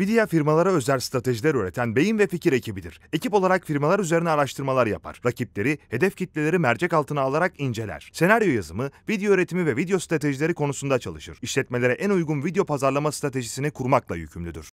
Vidya firmalara özel stratejiler üreten beyin ve fikir ekibidir. Ekip olarak firmalar üzerine araştırmalar yapar. Rakipleri, hedef kitleleri mercek altına alarak inceler. Senaryo yazımı, video üretimi ve video stratejileri konusunda çalışır. İşletmelere en uygun video pazarlama stratejisini kurmakla yükümlüdür.